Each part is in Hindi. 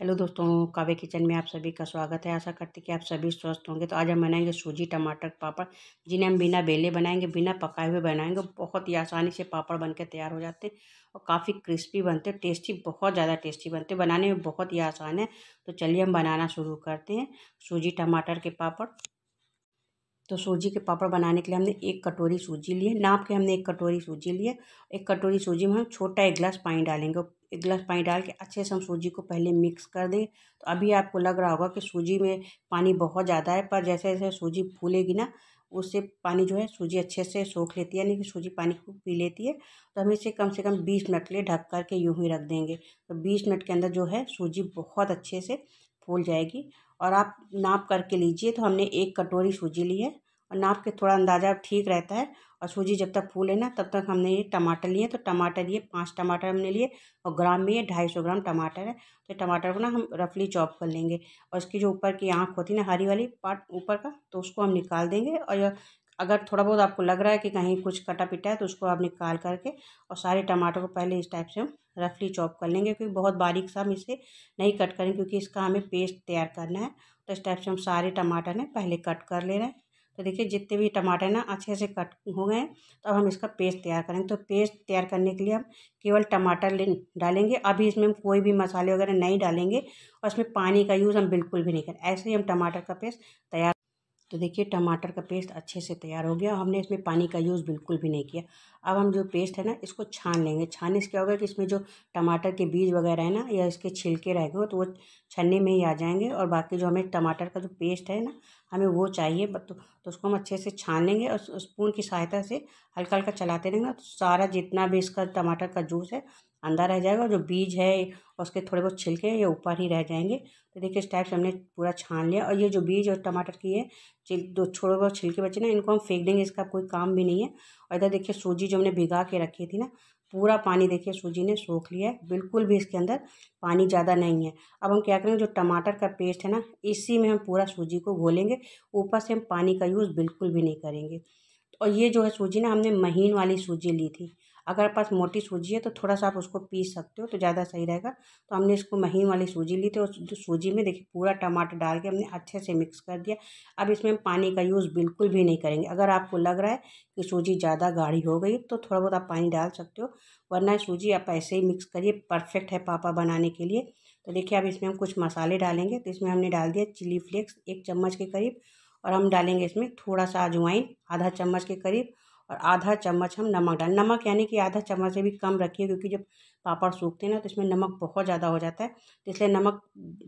हेलो दोस्तों कावे किचन में आप सभी का स्वागत है आशा करती कि आप सभी स्वस्थ होंगे तो आज हम बनाएंगे सूजी टमाटर पापड़ जिन्हें हम बिना बेले बनाएंगे बिना पकाए हुए बनाएंगे बहुत ही आसानी से पापड़ बनके तैयार हो जाते हैं और काफ़ी क्रिस्पी बनते टेस्टी बहुत ज़्यादा टेस्टी बनते हैं बनाने में बहुत ही आसान है तो चलिए हम बनाना शुरू करते हैं सूजी टमाटर के पापड़ तो सूजी के पापड़ बनाने के लिए हमने एक कटोरी सूजी ली है नाप के हमने एक कटोरी सूजी ली है एक कटोरी सूजी में हम छोटा एक गिलास पानी डालेंगे एक गिलास पानी डाल के अच्छे से हम सूजी को पहले मिक्स कर दें तो अभी आपको लग रहा होगा कि सूजी में पानी बहुत ज़्यादा है पर जैसे जैसे सूजी फूलेगी ना उससे पानी जो है सूजी अच्छे से सोख लेती है यानी कि सूजी पानी को पी लेती है तो हम इसे कम से कम बीस मिनट के लिए ढक कर के यूँ ही रख देंगे तो बीस मिनट के अंदर जो है सूजी बहुत अच्छे से फूल जाएगी और आप नाप करके लीजिए तो हमने एक कटोरी सूजी ली है और नाप के थोड़ा अंदाज़ा ठीक रहता है और सूजी जब तक फूले ना तब तक हमने ये टमाटर लिए तो टमाटर लिए पाँच टमाटर हमने लिए और ग्राम में ये ढाई सौ ग्राम टमाटर है तो टमाटर को ना हम रफली चॉप कर लेंगे और इसकी जो ऊपर की आँख होती है ना हरी वाली पार्ट ऊपर का तो उसको हम निकाल देंगे और अगर थोड़ा बहुत आपको लग रहा है कि कहीं कुछ कटा पिटा है तो उसको आप निकाल करके और सारे टमाटर को पहले इस टाइप से हम रफली चॉप कर लेंगे क्योंकि बहुत बारीक सा हम इसे नहीं कट करेंगे क्योंकि इसका हमें पेस्ट तैयार करना है तो इस टाइप से हम सारे टमाटर ने पहले कट कर ले रहे हैं तो देखिए जितने भी टमाटर ना अच्छे से कट हो गए तो अब हम इसका पेस्ट तैयार करेंगे तो पेस्ट तैयार करने के लिए हम केवल टमाटर ले डालेंगे अभी इसमें हम कोई भी मसाले वगैरह नहीं डालेंगे और इसमें पानी का यूज़ हम बिल्कुल भी नहीं करें ऐसे ही हम टमाटर का पेस्ट तैयार तो देखिए टमाटर का पेस्ट अच्छे से तैयार हो गया हमने इसमें पानी का यूज़ बिल्कुल भी नहीं किया अब हम जो पेस्ट है ना इसको छान लेंगे छानने से क्या होगा कि इसमें जो टमाटर के बीज वगैरह है ना या इसके छिलके रह गए तो वो छन्ने में ही आ जाएंगे और बाकी जो हमें टमाटर का जो पेस्ट है ना हमें वो चाहिए तो, तो उसको हम अच्छे से छान लेंगे और स्पून की सहायता से हल्का हल्का चलाते रहेंगे तो सारा जितना भी इसका टमाटर का जूस है अंदर रह जाएगा जो बीज है उसके थोड़े बहुत छिलके ये ऊपर ही रह जाएंगे तो देखिए इस टाइप से हमने पूरा छान लिया और ये जो बीज और टमाटर की है दो छोड़े बहुत छिलके बचे ना इनको हम फेंक देंगे इसका कोई काम भी नहीं है और इधर देखिए सूजी जो हमने भिगा के रखी थी ना पूरा पानी देखिए सूजी ने सोख लिया है बिल्कुल भी इसके अंदर पानी ज़्यादा नहीं है अब हम क्या करेंगे जो टमाटर का पेस्ट है ना इसी में हम पूरा सूजी को घोलेंगे ऊपर से हम पानी का यूज़ बिल्कुल भी नहीं करेंगे और ये जो है सूजी ना हमने महीन वाली सूजी ली थी अगर पास मोटी सूजी है तो थोड़ा सा आप उसको पीस सकते हो तो ज़्यादा सही रहेगा तो हमने इसको महीन वाली सूजी ली थी और सूजी में देखिए पूरा टमाटर डाल के हमने अच्छे से मिक्स कर दिया अब इसमें पानी का यूज़ बिल्कुल भी नहीं करेंगे अगर आपको लग रहा है कि सूजी ज़्यादा गाढ़ी हो गई तो थोड़ा बहुत आप पानी डाल सकते हो वरना सूजी आप ऐसे ही मिक्स करिए परफेक्ट है पापा बनाने के लिए तो देखिए अब इसमें हम कुछ मसाले डालेंगे तो इसमें हमने डाल दिया चिली फ्लेक्स एक चम्मच के करीब और हम डालेंगे इसमें थोड़ा सा अजवाइन आधा चम्मच के करीब और आधा चम्मच हम नमक डालें नमक यानी कि आधा चम्मच से भी कम रखिए क्योंकि जब पापड़ सूखते हैं ना तो इसमें नमक बहुत ज़्यादा हो जाता है तो इसलिए नमक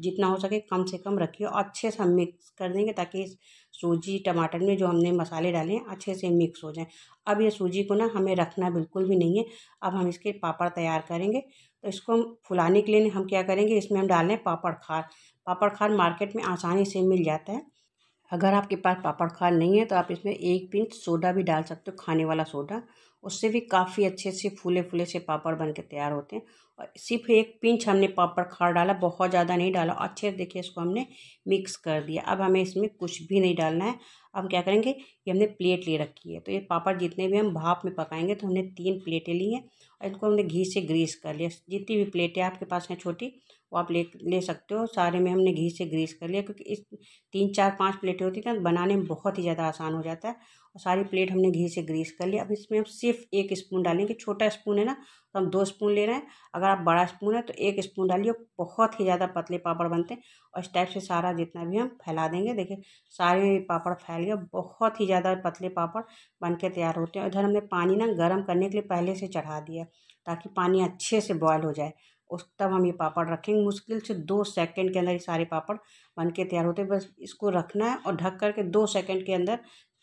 जितना हो सके कम से कम रखिए और अच्छे से हम मिक्स कर देंगे ताकि इस सूजी टमाटर में जो हमने मसाले डाले हैं अच्छे से मिक्स हो जाए अब ये सूजी को ना हमें रखना बिल्कुल भी नहीं है अब हम इसके पापड़ तैयार करेंगे तो इसको हम फुलाने के लिए हम क्या करेंगे इसमें हम डालें पापड़ खार पापड़ खार मार्केट में आसानी से मिल जाता है अगर आपके पास पापड़ खाल नहीं है तो आप इसमें एक पिंच सोडा भी डाल सकते हो खाने वाला सोडा उससे भी काफ़ी अच्छे से फूले फूले से पापड़ बन के तैयार होते हैं और सिर्फ एक पिंच हमने पापड़ खार डाला बहुत ज़्यादा नहीं डाला अच्छे से देखिए इसको हमने मिक्स कर दिया अब हमें इसमें कुछ भी नहीं डालना है अब क्या करेंगे ये हमने प्लेट ले रखी है तो ये पापड़ जितने भी हम भाप में पकाएंगे तो हमने तीन प्लेटें ली हैं और इनको हमने घी से ग्रीस कर लिया जितनी भी प्लेटें आपके पास हैं छोटी वो आप ले ले सकते हो सारे में हमने घी से ग्रीस कर लिया क्योंकि इस तीन चार पाँच प्लेटें होती हैं ना तो बनाने में बहुत ही ज़्यादा आसान हो जाता है और सारी प्लेट हमने घी से ग्रीस कर लिया अब इसमें हम सिर्फ एक स्पून डालेंगे छोटा स्पून है ना तो हम दो स्पून ले रहे हैं अगर आप बड़ा स्पून है तो एक स्पून डालिए बहुत ही ज़्यादा पतले पापड़ बनते हैं और इस टाइप से सारा जितना भी हम फैला देंगे देखिए सारे पापड़ फैल गए बहुत ही ज़्यादा पतले पापड़ बन के तैयार होते हैं इधर हमने पानी ना गर्म करने के लिए पहले से चढ़ा दिया ताकि पानी अच्छे से बॉयल हो जाए उस तब हम ये पापड़ रखेंगे मुश्किल से दो सेकंड के अंदर ये सारे पापड़ बन के तैयार होते हैं बस इसको रखना है और ढक करके दो सेकंड के अंदर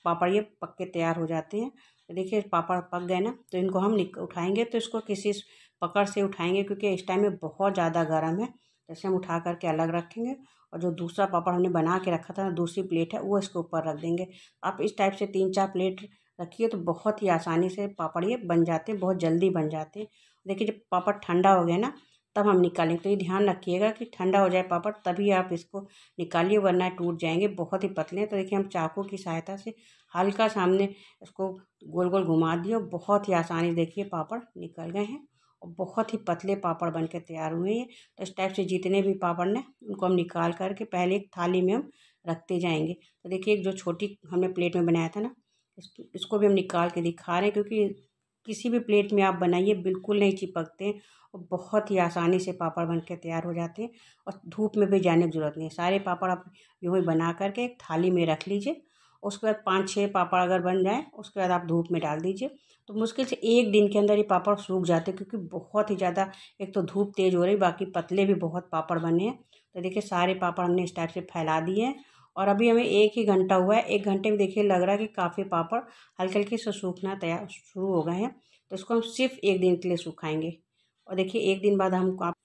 पापड़ ये पक के तैयार हो जाते हैं देखिए पापड़ पक गए ना तो इनको हम उठाएंगे तो इसको किसी पकड़ से उठाएंगे क्योंकि इस टाइम में बहुत ज़्यादा गर्म है तो इसे हम उठा करके अलग रखेंगे और जो दूसरा पापड़ हमने बना के रखा था दूसरी प्लेट है वो इसके ऊपर रख देंगे आप इस टाइप से तीन चार प्लेट रखिए तो बहुत ही आसानी से पापड़ ये बन जाते हैं बहुत जल्दी बन जाते हैं देखिए जब पापड़ ठंडा हो गया ना तब हम निकालेंगे तो ये ध्यान रखिएगा कि ठंडा हो जाए पापड़ तभी आप इसको निकालिए वरना टूट जाएंगे बहुत ही पतले हैं तो देखिए हम चाकू की सहायता से हल्का सा हमने इसको गोल गोल घुमा दिए और बहुत ही आसानी देखिए पापड़ निकल गए हैं और बहुत ही पतले पापड़ बन तैयार हुए हैं तो इस टाइप से जितने भी पापड़ ने उनको हम निकाल करके पहले एक थाली में हम रखते जाएंगे तो देखिए जो छोटी हमने प्लेट में बनाया था ना इसको भी हम निकाल के दिखा रहे हैं क्योंकि किसी भी प्लेट में आप बनाइए बिल्कुल नहीं चिपकते और बहुत ही आसानी से पापड़ बन के तैयार हो जाते हैं और धूप में भी जाने की ज़रूरत नहीं सारे पापड़ आप यूँ ही बना करके एक थाली में रख लीजिए उसके बाद पाँच छः पापड़ अगर बन जाए उसके बाद आप धूप में डाल दीजिए तो मुश्किल से एक दिन के अंदर ये पापड़ सूख जाते हैं क्योंकि बहुत ही ज़्यादा एक तो धूप तेज़ हो रही बाकी पतले भी बहुत पापड़ बने हैं तो देखिए सारे पापड़ हमने इस टाइप से फैला दिए हैं और अभी हमें एक ही घंटा हुआ है एक घंटे में देखिए लग रहा है कि काफ़ी पापड़ हल्के हल्के से सूखना तैयार शुरू हो गए हैं तो इसको हम सिर्फ एक दिन के लिए सुखाएंगे और देखिए एक दिन बाद हम आप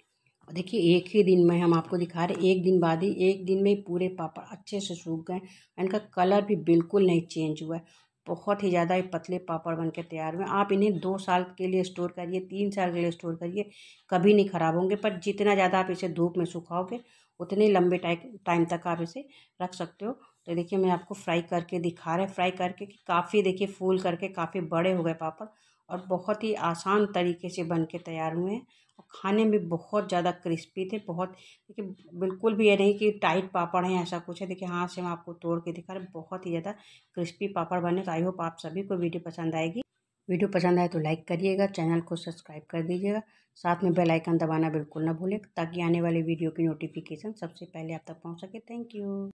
देखिए एक ही दिन में हम आपको दिखा रहे एक दिन बाद ही एक दिन में पूरे पापड़ अच्छे से सूख गए इनका कलर भी बिल्कुल नहीं चेंज हुआ है बहुत ही ज़्यादा ही पतले पापड़ बनके तैयार हुए आप इन्हें दो साल के लिए स्टोर करिए तीन साल के लिए स्टोर करिए कभी नहीं ख़राब होंगे पर जितना ज़्यादा आप इसे धूप में सुखाओगे उतने लंबे टाइम टाइम तक आप इसे रख सकते हो तो देखिए मैं आपको फ्राई करके दिखा रहा है फ्राई करके कि काफ़ी देखिए फूल करके काफ़ी बड़े हो गए पापड़ और बहुत ही आसान तरीके से बन के तैयार हुए हैं और खाने में बहुत ज़्यादा क्रिस्पी थे बहुत देखिए बिल्कुल भी ये नहीं कि टाइट पापड़ हैं ऐसा कुछ है देखिए हाथ से हम आपको तोड़ के दिखा रहे बहुत ही ज़्यादा क्रिस्पी पापड़ बने का आई होप आप सभी को वीडियो पसंद आएगी वीडियो पसंद आए तो लाइक करिएगा चैनल को सब्सक्राइब कर दीजिएगा साथ में बेल आइकन दबाना बिल्कुल ना भूलें ताकि आने वाले वीडियो की नोटिफिकेशन सबसे पहले आप तक पहुंच सके थैंक यू